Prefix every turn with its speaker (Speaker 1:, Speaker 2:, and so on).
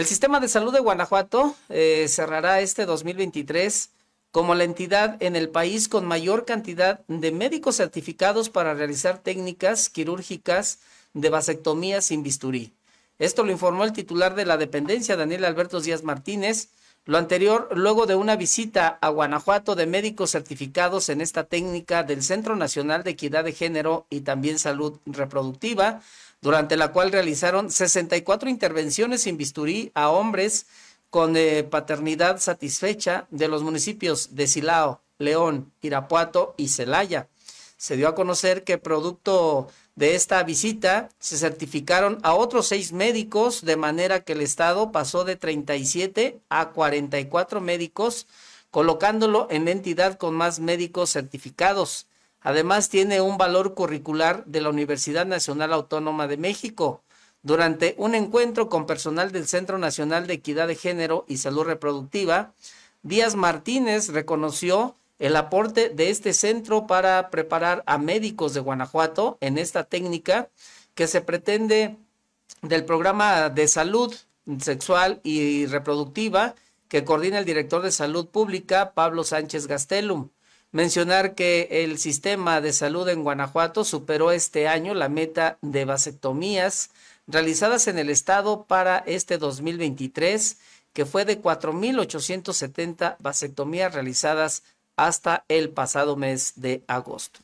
Speaker 1: El sistema de salud de Guanajuato eh, cerrará este 2023 como la entidad en el país con mayor cantidad de médicos certificados para realizar técnicas quirúrgicas de vasectomía sin bisturí. Esto lo informó el titular de la dependencia, Daniel Alberto Díaz Martínez, lo anterior, luego de una visita a Guanajuato de médicos certificados en esta técnica del Centro Nacional de Equidad de Género y también Salud Reproductiva, durante la cual realizaron 64 intervenciones sin bisturí a hombres con eh, paternidad satisfecha de los municipios de Silao, León, Irapuato y Celaya. Se dio a conocer que producto de esta visita se certificaron a otros seis médicos, de manera que el Estado pasó de 37 a 44 médicos, colocándolo en la entidad con más médicos certificados. Además, tiene un valor curricular de la Universidad Nacional Autónoma de México. Durante un encuentro con personal del Centro Nacional de Equidad de Género y Salud Reproductiva, Díaz Martínez reconoció el aporte de este centro para preparar a médicos de Guanajuato en esta técnica que se pretende del programa de salud sexual y reproductiva que coordina el director de salud pública Pablo Sánchez Gastelum. Mencionar que el sistema de salud en Guanajuato superó este año la meta de vasectomías realizadas en el estado para este 2023, que fue de 4.870 vasectomías realizadas hasta el pasado mes de agosto.